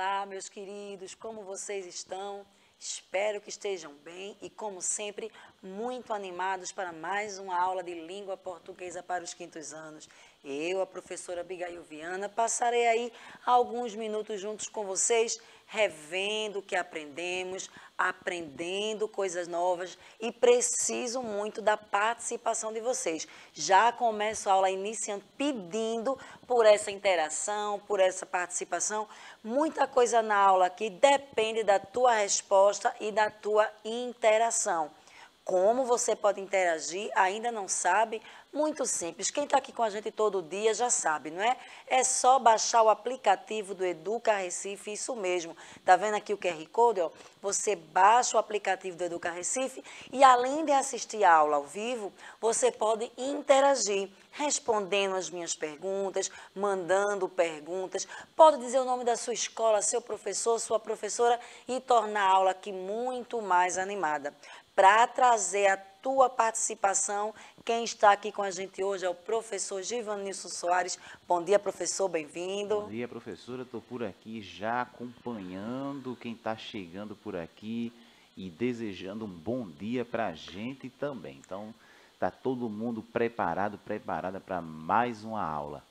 Olá, meus queridos, como vocês estão? Espero que estejam bem e, como sempre, muito animados para mais uma aula de língua portuguesa para os quintos anos. Eu, a professora Abigail Viana, passarei aí alguns minutos juntos com vocês, revendo o que aprendemos, aprendendo coisas novas e preciso muito da participação de vocês. Já começo a aula iniciando pedindo por essa interação, por essa participação. Muita coisa na aula aqui depende da tua resposta e da tua interação. Como você pode interagir, ainda não sabe? Muito simples. Quem está aqui com a gente todo dia já sabe, não é? É só baixar o aplicativo do Educa Recife, isso mesmo. Está vendo aqui o QR Code? Ó? Você baixa o aplicativo do Educa Recife e além de assistir a aula ao vivo, você pode interagir respondendo as minhas perguntas, mandando perguntas, pode dizer o nome da sua escola, seu professor, sua professora e tornar a aula aqui muito mais animada para trazer a tua participação. Quem está aqui com a gente hoje é o professor Givanilson Soares. Bom dia, professor, bem-vindo. Bom dia, professora. Estou por aqui já acompanhando quem está chegando por aqui e desejando um bom dia para a gente também. Então, está todo mundo preparado, preparada para mais uma aula.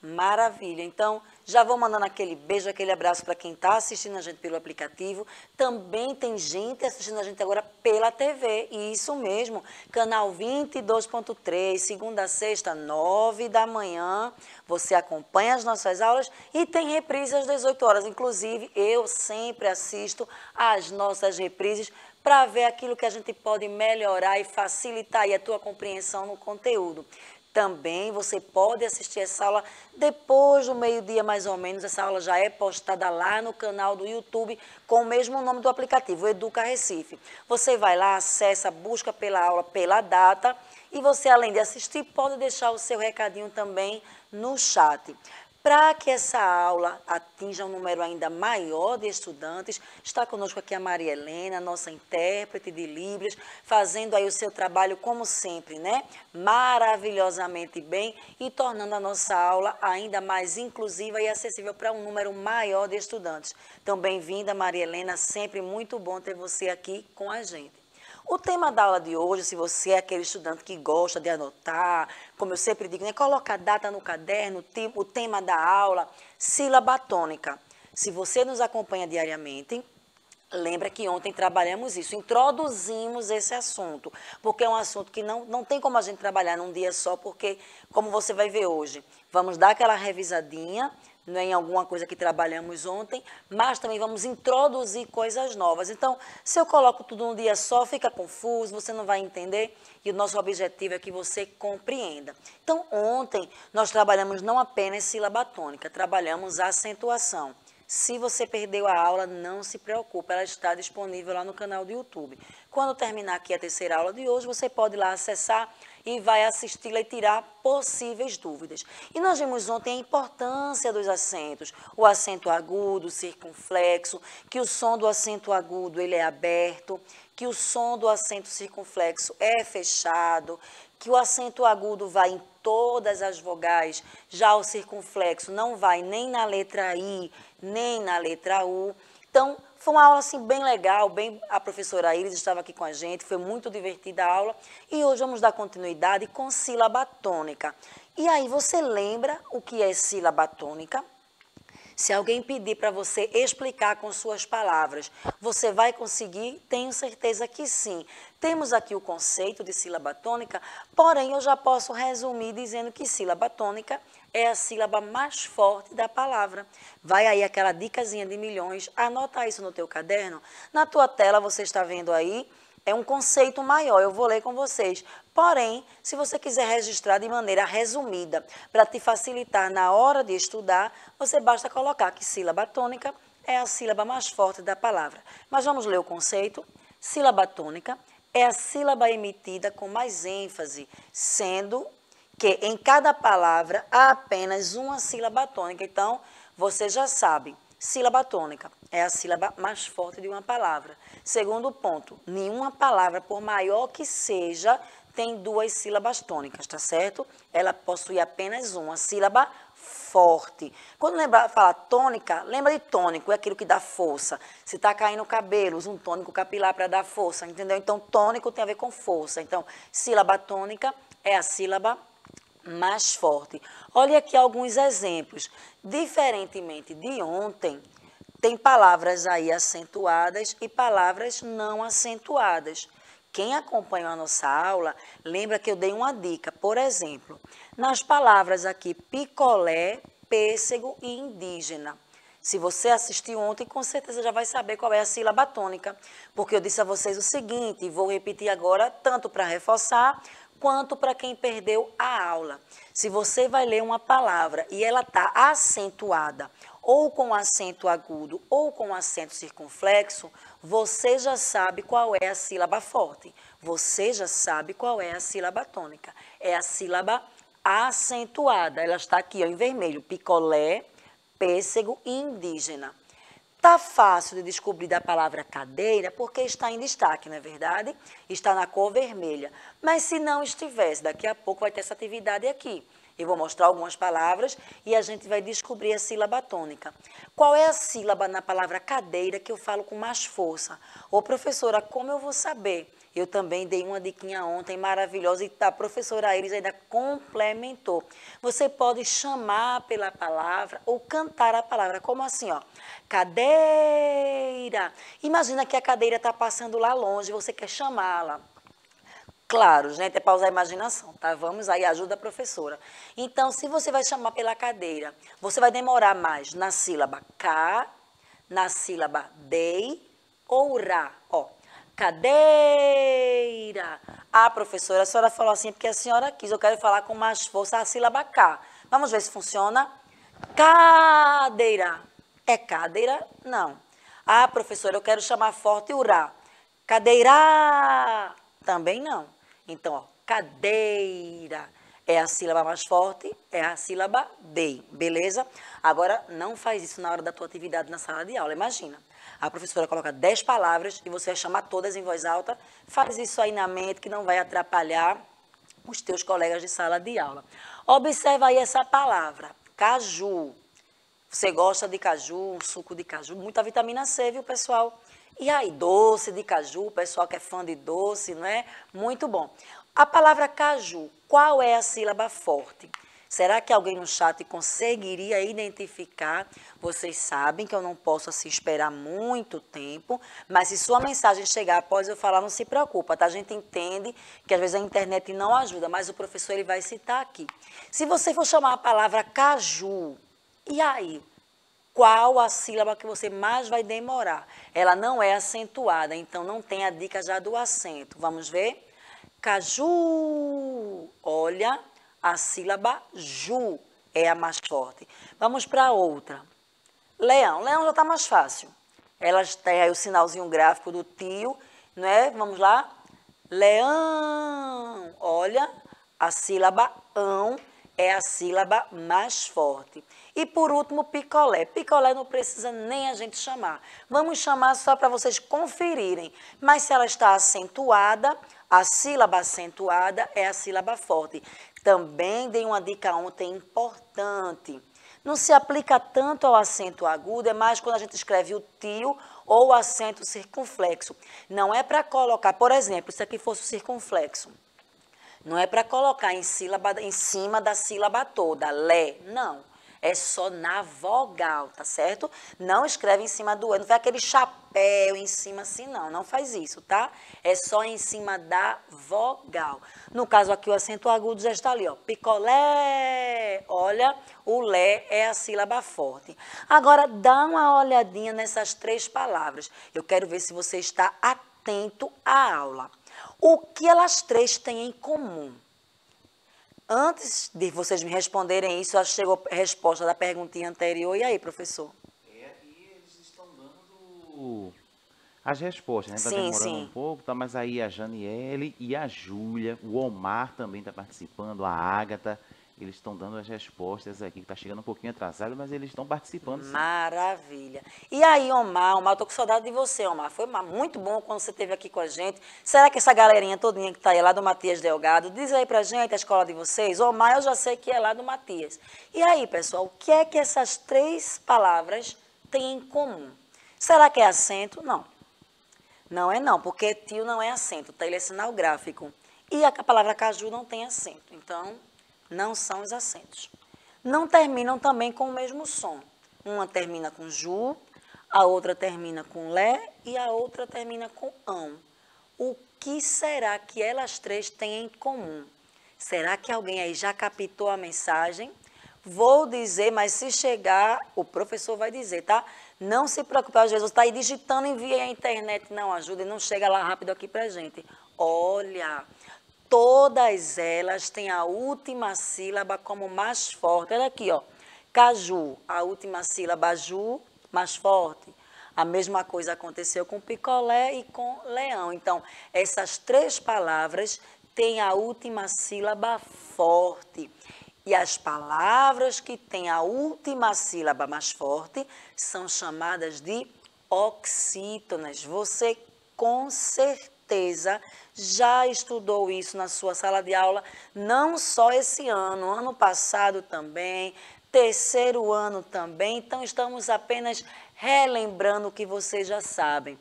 Maravilha. Então, já vou mandando aquele beijo, aquele abraço para quem está assistindo a gente pelo aplicativo. Também tem gente assistindo a gente agora pela TV. E isso mesmo, canal 22.3, segunda a sexta, nove da manhã. Você acompanha as nossas aulas e tem reprise às 18 horas. Inclusive, eu sempre assisto às nossas reprises para ver aquilo que a gente pode melhorar e facilitar a tua compreensão no conteúdo também. Você pode assistir essa aula depois do meio-dia, mais ou menos. Essa aula já é postada lá no canal do YouTube com o mesmo nome do aplicativo, Educa Recife. Você vai lá, acessa, busca pela aula, pela data. E você, além de assistir, pode deixar o seu recadinho também no chat. Para que essa aula atinja um número ainda maior de estudantes, está conosco aqui a Maria Helena, nossa intérprete de Libras, fazendo aí o seu trabalho, como sempre, né? Maravilhosamente bem e tornando a nossa aula ainda mais inclusiva e acessível para um número maior de estudantes. Então, bem-vinda, Maria Helena, sempre muito bom ter você aqui com a gente. O tema da aula de hoje, se você é aquele estudante que gosta de anotar, como eu sempre digo, né? coloca a data no caderno, o tema da aula, sílaba tônica. Se você nos acompanha diariamente, Lembra que ontem trabalhamos isso, introduzimos esse assunto, porque é um assunto que não, não tem como a gente trabalhar num dia só, porque, como você vai ver hoje, vamos dar aquela revisadinha né, em alguma coisa que trabalhamos ontem, mas também vamos introduzir coisas novas. Então, se eu coloco tudo num dia só, fica confuso, você não vai entender, e o nosso objetivo é que você compreenda. Então, ontem nós trabalhamos não apenas sílaba tônica, trabalhamos a acentuação. Se você perdeu a aula, não se preocupe, ela está disponível lá no canal do YouTube. Quando terminar aqui a terceira aula de hoje, você pode ir lá acessar e vai assisti-la e tirar possíveis dúvidas. E nós vimos ontem a importância dos acentos, o acento agudo, circunflexo, que o som do acento agudo ele é aberto, que o som do acento circunflexo é fechado, que o acento agudo vai em todas as vogais, já o circunflexo não vai nem na letra I, nem na letra U. Então, foi uma aula assim bem legal, bem a professora Iris estava aqui com a gente, foi muito divertida a aula. E hoje vamos dar continuidade com sílaba tônica. E aí você lembra o que é sílaba tônica? Se alguém pedir para você explicar com suas palavras, você vai conseguir? Tenho certeza que sim. Temos aqui o conceito de sílaba tônica, porém eu já posso resumir dizendo que sílaba tônica é a sílaba mais forte da palavra. Vai aí aquela dicasinha de milhões, anota isso no teu caderno. Na tua tela você está vendo aí, é um conceito maior, eu vou ler com vocês. Porém, se você quiser registrar de maneira resumida, para te facilitar na hora de estudar, você basta colocar que sílaba tônica é a sílaba mais forte da palavra. Mas vamos ler o conceito? Sílaba tônica é a sílaba emitida com mais ênfase, sendo que em cada palavra há apenas uma sílaba tônica. Então, você já sabe, sílaba tônica é a sílaba mais forte de uma palavra. Segundo ponto, nenhuma palavra, por maior que seja, tem duas sílabas tônicas, tá certo? Ela possui apenas uma sílaba forte. Quando lembra, fala tônica, lembra de tônico, é aquilo que dá força. Se está caindo o cabelo, usa um tônico capilar para dar força, entendeu? Então, tônico tem a ver com força. Então, sílaba tônica é a sílaba mais forte. Olha aqui alguns exemplos. Diferentemente de ontem, tem palavras aí acentuadas e palavras não acentuadas. Quem acompanha a nossa aula, lembra que eu dei uma dica. Por exemplo, nas palavras aqui picolé, pêssego e indígena. Se você assistiu ontem, com certeza já vai saber qual é a sílaba tônica, porque eu disse a vocês o seguinte, e vou repetir agora, tanto para reforçar quanto para quem perdeu a aula. Se você vai ler uma palavra e ela está acentuada, ou com acento agudo, ou com acento circunflexo, você já sabe qual é a sílaba forte. Você já sabe qual é a sílaba tônica. É a sílaba acentuada. Ela está aqui ó, em vermelho: picolé, pêssego e indígena. Está fácil de descobrir da palavra cadeira porque está em destaque, não é verdade? Está na cor vermelha. Mas se não estivesse, daqui a pouco vai ter essa atividade aqui. Eu vou mostrar algumas palavras e a gente vai descobrir a sílaba tônica. Qual é a sílaba na palavra cadeira que eu falo com mais força? Ô, professora, como eu vou saber? Eu também dei uma diquinha ontem maravilhosa e a professora Iris ainda complementou. Você pode chamar pela palavra ou cantar a palavra, como assim, ó, cadeira. Imagina que a cadeira está passando lá longe, você quer chamá-la. Claro, gente, é para usar a imaginação, tá? Vamos aí, ajuda a professora. Então, se você vai chamar pela cadeira, você vai demorar mais na sílaba ca, na sílaba dei ou ra, ó cadeira. Ah, professora, a senhora falou assim porque a senhora quis, eu quero falar com mais força a sílaba K. Vamos ver se funciona. Cadeira. É cadeira? Não. Ah, professora, eu quero chamar forte o Rá. Cadeira. Também não. Então, ó, cadeira. É a sílaba mais forte, é a sílaba D, beleza? Agora, não faz isso na hora da tua atividade na sala de aula, imagina. A professora coloca 10 palavras e você vai chamar todas em voz alta. Faz isso aí na mente que não vai atrapalhar os teus colegas de sala de aula. Observa aí essa palavra, caju. Você gosta de caju, suco de caju, muita vitamina C, viu, pessoal? E aí, doce de caju, o pessoal que é fã de doce, não é? Muito bom. A palavra caju, qual é a sílaba forte? Será que alguém no chat conseguiria identificar? Vocês sabem que eu não posso assim esperar muito tempo, mas se sua mensagem chegar após eu falar, não se preocupa, tá? A gente entende que às vezes a internet não ajuda, mas o professor ele vai citar aqui. Se você for chamar a palavra caju, e aí? Qual a sílaba que você mais vai demorar? Ela não é acentuada, então não tem a dica já do acento. Vamos ver? Caju. Olha, a sílaba ju é a mais forte. Vamos para outra. Leão. Leão já está mais fácil. Ela tem aí o sinalzinho gráfico do tio, não é? Vamos lá. Leão. Olha, a sílaba ão é a sílaba mais forte. E por último, picolé. Picolé não precisa nem a gente chamar. Vamos chamar só para vocês conferirem. Mas se ela está acentuada, a sílaba acentuada é a sílaba forte. Também dei uma dica ontem importante. Não se aplica tanto ao acento agudo, é mais quando a gente escreve o tio ou o acento circunflexo. Não é para colocar, por exemplo, se aqui fosse o circunflexo. Não é para colocar em, sílaba, em cima da sílaba toda, lé, não. É só na vogal, tá certo? Não escreve em cima do E. Não vai aquele chapéu em cima assim, não. Não faz isso, tá? É só em cima da vogal. No caso aqui, o acento agudo já está ali, ó. Picolé! Olha, o Lé é a sílaba forte. Agora, dá uma olhadinha nessas três palavras. Eu quero ver se você está atento à aula. O que elas três têm em comum? Antes de vocês me responderem isso, acho que chegou a resposta da perguntinha anterior. E aí, professor? É, e eles estão dando as respostas, né? Está demorando sim. um pouco, tá? mas aí a Janiele e a Júlia, o Omar também está participando, a Ágata. Eles estão dando as respostas aqui, que está chegando um pouquinho atrasado, mas eles estão participando. Sim. Maravilha. E aí, Omar, Omar, tô com saudade de você, Omar. Foi muito bom quando você esteve aqui com a gente. Será que essa galerinha todinha que está aí lá do Matias Delgado, diz aí a gente a escola de vocês? Omar, eu já sei que é lá do Matias. E aí, pessoal, o que é que essas três palavras têm em comum? Será que é acento? Não. Não é não, porque tio não é acento, tá? Ele é sinal gráfico. E a palavra caju não tem acento. Então, não são os acentos. Não terminam também com o mesmo som. Uma termina com ju, a outra termina com lé e a outra termina com ão. O que será que elas três têm em comum? Será que alguém aí já captou a mensagem? Vou dizer, mas se chegar, o professor vai dizer, tá? Não se preocupe, às vezes você está aí digitando, envia a internet, não ajuda e não chega lá rápido aqui para gente. Olha, Todas elas têm a última sílaba como mais forte. Olha aqui, ó. Caju, a última sílaba ju, mais forte. A mesma coisa aconteceu com picolé e com leão. Então, essas três palavras têm a última sílaba forte. E as palavras que têm a última sílaba mais forte são chamadas de oxítonas. Você com certeza já estudou isso na sua sala de aula, não só esse ano, ano passado também, terceiro ano também. Então, estamos apenas relembrando o que vocês já sabem.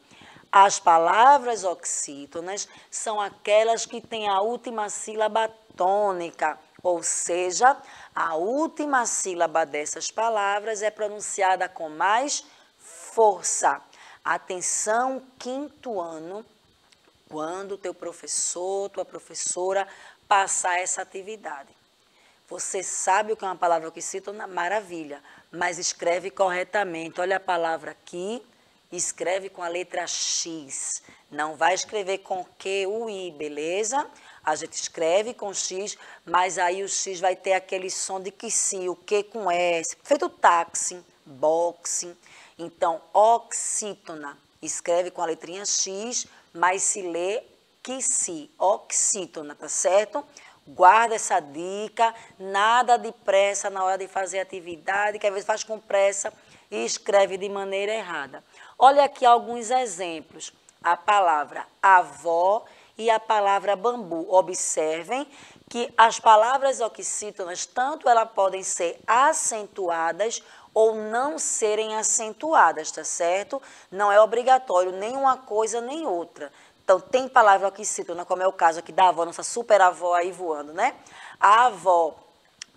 As palavras oxítonas são aquelas que têm a última sílaba tônica, ou seja, a última sílaba dessas palavras é pronunciada com mais força. Atenção, quinto ano, quando teu professor, tua professora passar essa atividade. Você sabe o que é uma palavra que cita? Maravilha, mas escreve corretamente. Olha a palavra aqui, escreve com a letra X. Não vai escrever com Q, U, I, beleza? A gente escreve com X, mas aí o X vai ter aquele som de que sim, o Q com S. Feito táxi, boxing. Então, oxítona, escreve com a letrinha X, mas se lê que se, oxítona, tá certo? Guarda essa dica, nada de pressa na hora de fazer atividade, que às vezes faz com pressa e escreve de maneira errada. Olha aqui alguns exemplos. A palavra avó e a palavra bambu. Observem que as palavras oxítonas, tanto elas podem ser acentuadas ou não serem acentuadas, tá certo? Não é obrigatório nenhuma coisa nem outra. Então, tem palavra que citona, né, como é o caso aqui da avó, nossa super avó aí voando, né? A avó,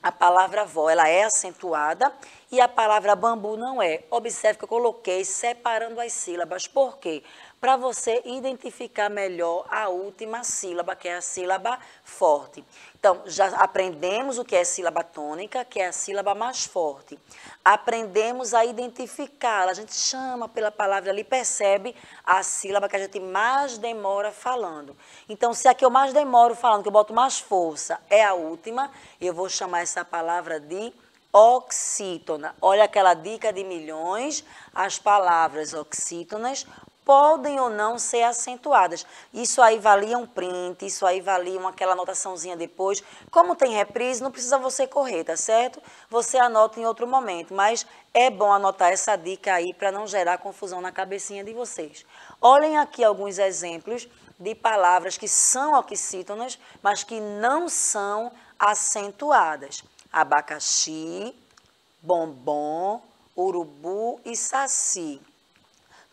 a palavra avó, ela é acentuada e a palavra bambu não é. Observe que eu coloquei separando as sílabas. Por quê? Porque para você identificar melhor a última sílaba, que é a sílaba forte. Então, já aprendemos o que é sílaba tônica, que é a sílaba mais forte. Aprendemos a identificá-la. A gente chama pela palavra ali, percebe a sílaba que a gente mais demora falando. Então, se a que eu mais demoro falando, que eu boto mais força, é a última, eu vou chamar essa palavra de oxítona. Olha aquela dica de milhões, as palavras oxítonas, podem ou não ser acentuadas. Isso aí valia um print, isso aí valia uma, aquela anotaçãozinha depois. Como tem reprise, não precisa você correr, tá certo? Você anota em outro momento, mas é bom anotar essa dica aí para não gerar confusão na cabecinha de vocês. Olhem aqui alguns exemplos de palavras que são oxítonas, mas que não são acentuadas. Abacaxi, bombom, urubu e saci.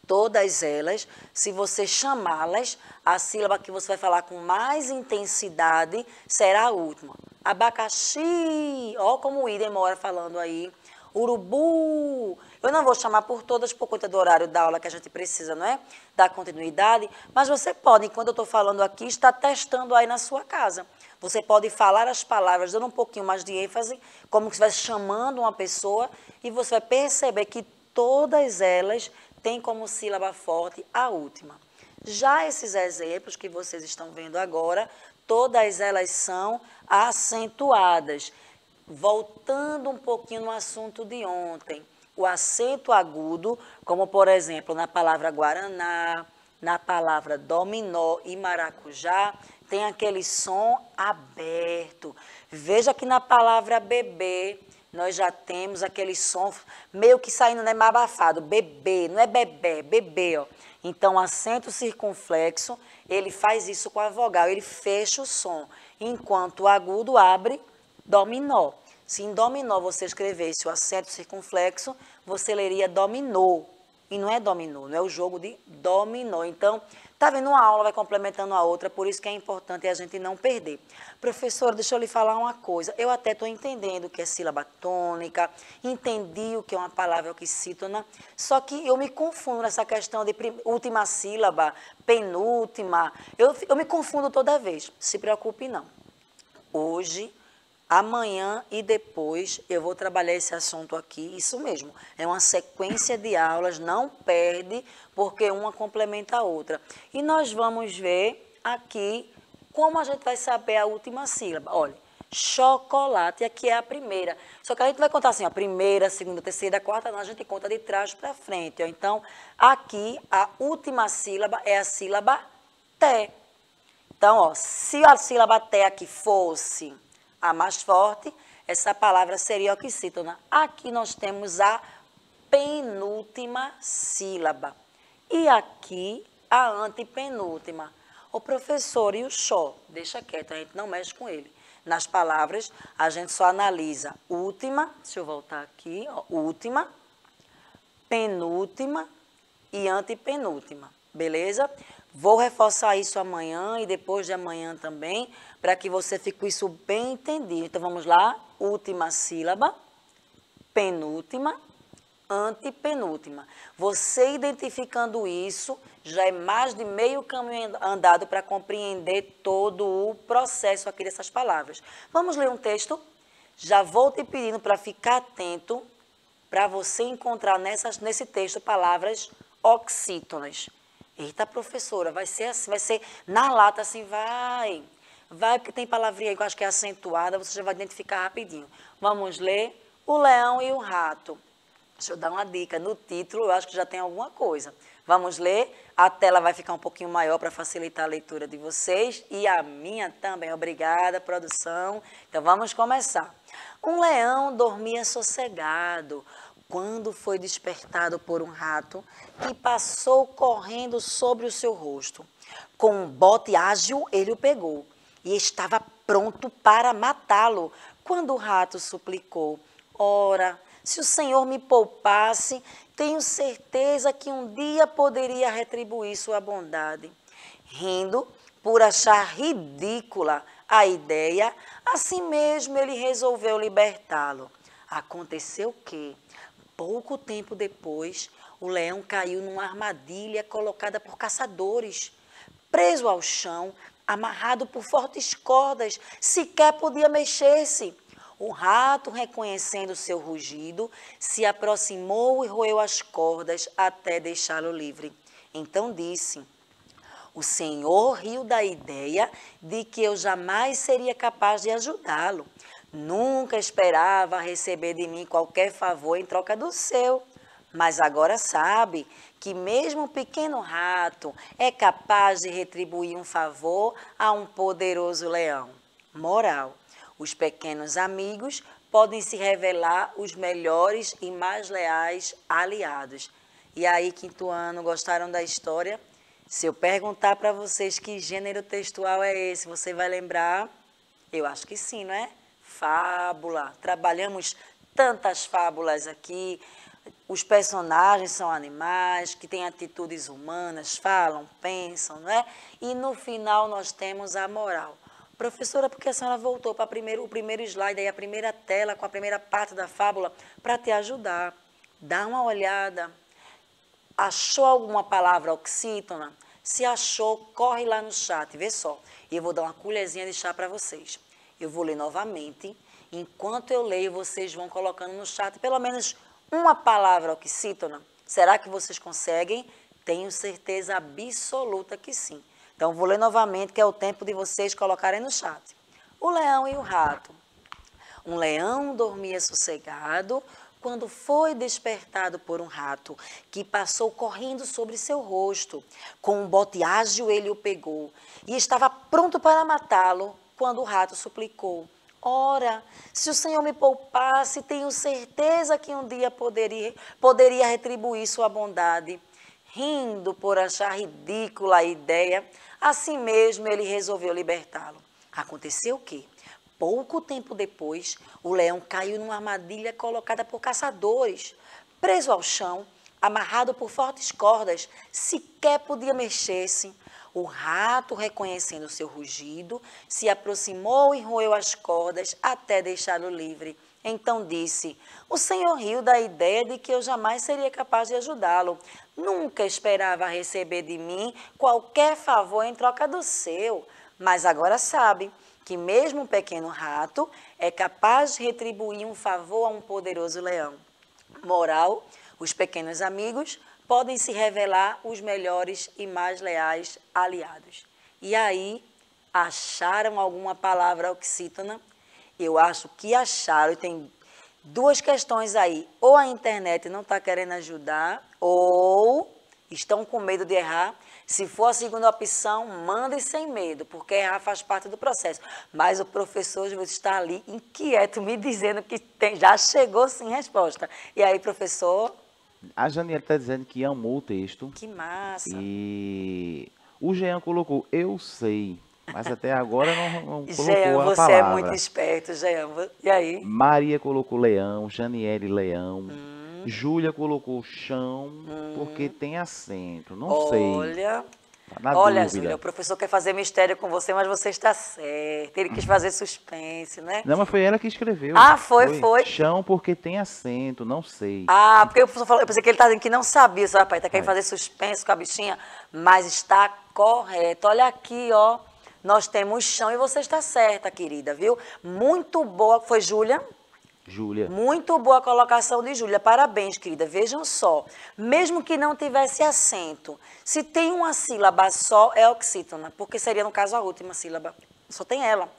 Todas elas, se você chamá-las, a sílaba que você vai falar com mais intensidade será a última. Abacaxi, ó como o Idem mora falando aí. Urubu. Eu não vou chamar por todas por conta do horário da aula que a gente precisa, não é? Da continuidade. Mas você pode, enquanto eu estou falando aqui, está testando aí na sua casa. Você pode falar as palavras, dando um pouquinho mais de ênfase, como se estivesse chamando uma pessoa, e você vai perceber que todas elas tem como sílaba forte a última. Já esses exemplos que vocês estão vendo agora, todas elas são acentuadas. Voltando um pouquinho no assunto de ontem, o acento agudo, como por exemplo na palavra guaraná, na palavra dominó e maracujá, tem aquele som aberto. Veja que na palavra bebê, nós já temos aquele som meio que saindo, né, abafado, bebê, não é bebê, é bebê, ó. Então, acento circunflexo, ele faz isso com a vogal, ele fecha o som, enquanto o agudo abre dominó. Se em dominó você escrevesse o acento circunflexo, você leria dominou, e não é dominou não é o jogo de dominó. Então, Está vendo? Uma aula vai complementando a outra, por isso que é importante a gente não perder. Professora, deixa eu lhe falar uma coisa. Eu até estou entendendo o que é sílaba tônica, entendi o que é uma palavra oxítona, só que eu me confundo nessa questão de última sílaba, penúltima. Eu, eu me confundo toda vez. Se preocupe, não. Hoje Amanhã e depois eu vou trabalhar esse assunto aqui, isso mesmo. É uma sequência de aulas, não perde, porque uma complementa a outra. E nós vamos ver aqui como a gente vai saber a última sílaba. Olha, chocolate, aqui é a primeira. Só que a gente vai contar assim, a primeira, a segunda, a terceira, a quarta, não, a gente conta de trás para frente. Ó. Então, aqui a última sílaba é a sílaba T. Então, ó, se a sílaba T aqui fosse a mais forte, essa palavra seria oxítona. Né? Aqui nós temos a penúltima sílaba. E aqui a antepenúltima. O professor e o xó, deixa quieto, a gente não mexe com ele. Nas palavras, a gente só analisa última, deixa eu voltar aqui, ó, última, penúltima e antepenúltima, beleza? Vou reforçar isso amanhã e depois de amanhã também, para que você fique com isso bem entendido. Então vamos lá, última sílaba, penúltima, antepenúltima. Você identificando isso, já é mais de meio caminho andado para compreender todo o processo aqui dessas palavras. Vamos ler um texto? Já vou te pedindo para ficar atento para você encontrar nessas, nesse texto palavras oxítonas. Eita, professora, vai ser assim, vai ser na lata assim, vai. Vai, porque tem palavrinha aí que eu acho que é acentuada, você já vai identificar rapidinho. Vamos ler o leão e o rato. Deixa eu dar uma dica. No título, eu acho que já tem alguma coisa. Vamos ler. A tela vai ficar um pouquinho maior para facilitar a leitura de vocês e a minha também. Obrigada, produção. Então, vamos começar. Um leão dormia sossegado quando foi despertado por um rato que passou correndo sobre o seu rosto. Com um bote ágil, ele o pegou e estava pronto para matá-lo, quando o rato suplicou: Ora, se o Senhor me poupasse, tenho certeza que um dia poderia retribuir sua bondade. Rindo, por achar ridícula a ideia, assim mesmo ele resolveu libertá-lo. Aconteceu que, Pouco tempo depois, o leão caiu numa armadilha colocada por caçadores. Preso ao chão, amarrado por fortes cordas, sequer podia mexer-se. O rato, reconhecendo seu rugido, se aproximou e roeu as cordas até deixá-lo livre. Então disse: O senhor riu da ideia de que eu jamais seria capaz de ajudá-lo, Nunca esperava receber de mim qualquer favor em troca do seu, mas agora sabe que mesmo o pequeno rato é capaz de retribuir um favor a um poderoso leão. Moral: os pequenos amigos podem se revelar os melhores e mais leais aliados. E aí, quinto ano, gostaram da história? Se eu perguntar para vocês que gênero textual é esse, você vai lembrar? Eu acho que sim, não é? fábula. Trabalhamos tantas fábulas aqui. Os personagens são animais que têm atitudes humanas, falam, pensam, não é? E no final nós temos a moral. Professora, porque a senhora voltou para primeiro, o primeiro slide, aí a primeira tela com a primeira parte da fábula, para te ajudar? Dá uma olhada. Achou alguma palavra oxítona? Se achou, corre lá no chat, vê só. E eu vou dar uma colherzinha de chá para vocês. Eu vou ler novamente. Enquanto eu leio, vocês vão colocando no chat pelo menos uma palavra oxítona. Será que vocês conseguem? Tenho certeza absoluta que sim. Então, vou ler novamente, que é o tempo de vocês colocarem no chat. O leão e o rato. Um leão dormia sossegado quando foi despertado por um rato, que passou correndo sobre seu rosto. Com um bote ágil ele o pegou e estava pronto para matá-lo, quando o rato suplicou: Ora, se o Senhor me poupasse, tenho certeza que um dia poderia, poderia retribuir sua bondade. Rindo por achar ridícula a ideia, assim mesmo ele resolveu libertá-lo. Aconteceu o que, pouco tempo depois, o leão caiu numa armadilha colocada por caçadores. Preso ao chão, amarrado por fortes cordas, sequer podia mexer-se. O rato, reconhecendo seu rugido, se aproximou e roeu as cordas até deixá-lo livre. Então disse: O senhor riu da ideia de que eu jamais seria capaz de ajudá-lo. Nunca esperava receber de mim qualquer favor em troca do seu. Mas agora sabe que, mesmo um pequeno rato, é capaz de retribuir um favor a um poderoso leão. Moral: os pequenos amigos podem se revelar os melhores e mais leais aliados. E aí, acharam alguma palavra oxítona? Eu acho que acharam, e tem duas questões aí. Ou a internet não está querendo ajudar, ou estão com medo de errar. Se for a segunda opção, mandem sem medo, porque errar faz parte do processo. Mas o professor está ali inquieto, me dizendo que tem, já chegou sem resposta. E aí, professor? A Janiela está dizendo que amou o texto. Que massa. E o Jean colocou, eu sei. Mas até agora não, não colocou Jean, a você é muito esperto, Jean. E aí? Maria colocou leão, Janiele leão. Hum. Júlia colocou chão, hum. porque tem acento. Não Olha. sei. Olha. Tá Olha, Júlia, o professor quer fazer mistério com você, mas você está certa. Ele quis fazer suspense, né? Não, mas foi ela que escreveu. Ah, foi, foi. foi. Chão porque tem acento, não sei. Ah, porque o professor falou, eu pensei que ele estava dizendo que não sabia, seu rapaz, está querendo fazer suspense com a bichinha, mas está correto. Olha aqui, ó. Nós temos chão e você está certa, querida, viu? Muito boa. Foi Júlia? Júlia. Muito boa colocação de Júlia. Parabéns, querida. Vejam só. Mesmo que não tivesse acento, se tem uma sílaba só, é oxítona, porque seria, no caso, a última sílaba. Só tem ela.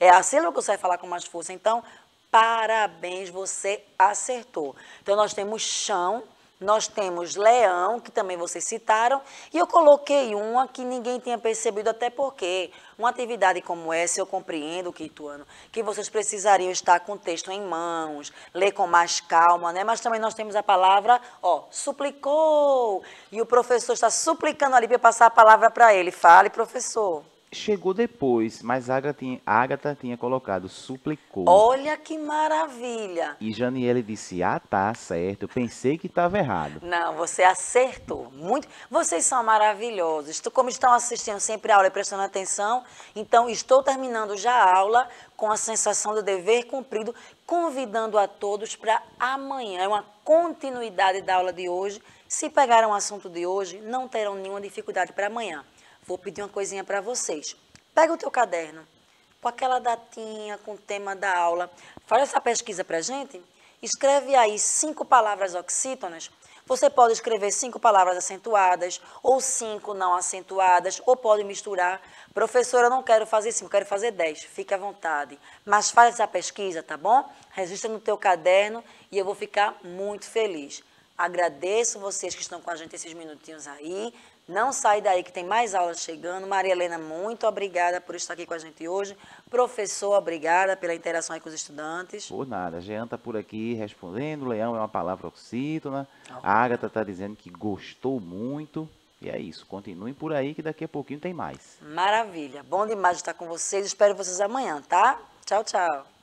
É a sílaba que você vai falar com mais força. Então, parabéns, você acertou. Então, nós temos chão nós temos leão, que também vocês citaram, e eu coloquei uma que ninguém tinha percebido, até porque uma atividade como essa, eu compreendo, Kituano, que vocês precisariam estar com o texto em mãos, ler com mais calma, né? Mas também nós temos a palavra, ó, suplicou, e o professor está suplicando ali para passar a palavra para ele. Fale, professor. Chegou depois, mas Agatha tinha, Agatha tinha colocado, suplicou. Olha que maravilha! E Janiele disse, ah, tá certo, eu pensei que estava errado. Não, você acertou, muito. Vocês são maravilhosos, como estão assistindo sempre a aula e prestando atenção, então estou terminando já a aula com a sensação do dever cumprido, convidando a todos para amanhã, é uma continuidade da aula de hoje. Se pegaram o assunto de hoje, não terão nenhuma dificuldade para amanhã. Vou pedir uma coisinha para vocês. Pega o teu caderno, com aquela datinha, com o tema da aula. Faz essa pesquisa para gente. Escreve aí cinco palavras oxítonas. Você pode escrever cinco palavras acentuadas, ou cinco não acentuadas, ou pode misturar. Professora, eu não quero fazer cinco, quero fazer dez. Fique à vontade. Mas faz essa pesquisa, tá bom? Registra no teu caderno e eu vou ficar muito feliz. Agradeço vocês que estão com a gente esses minutinhos aí. Não sai daí que tem mais aulas chegando. Maria Helena, muito obrigada por estar aqui com a gente hoje. Professor, obrigada pela interação aí com os estudantes. Por nada. Jean está por aqui respondendo. Leão é uma palavra oxítona. Oh. A Agatha está dizendo que gostou muito. E é isso, continuem por aí que daqui a pouquinho tem mais. Maravilha, bom demais estar com vocês, espero vocês amanhã, tá? Tchau, tchau.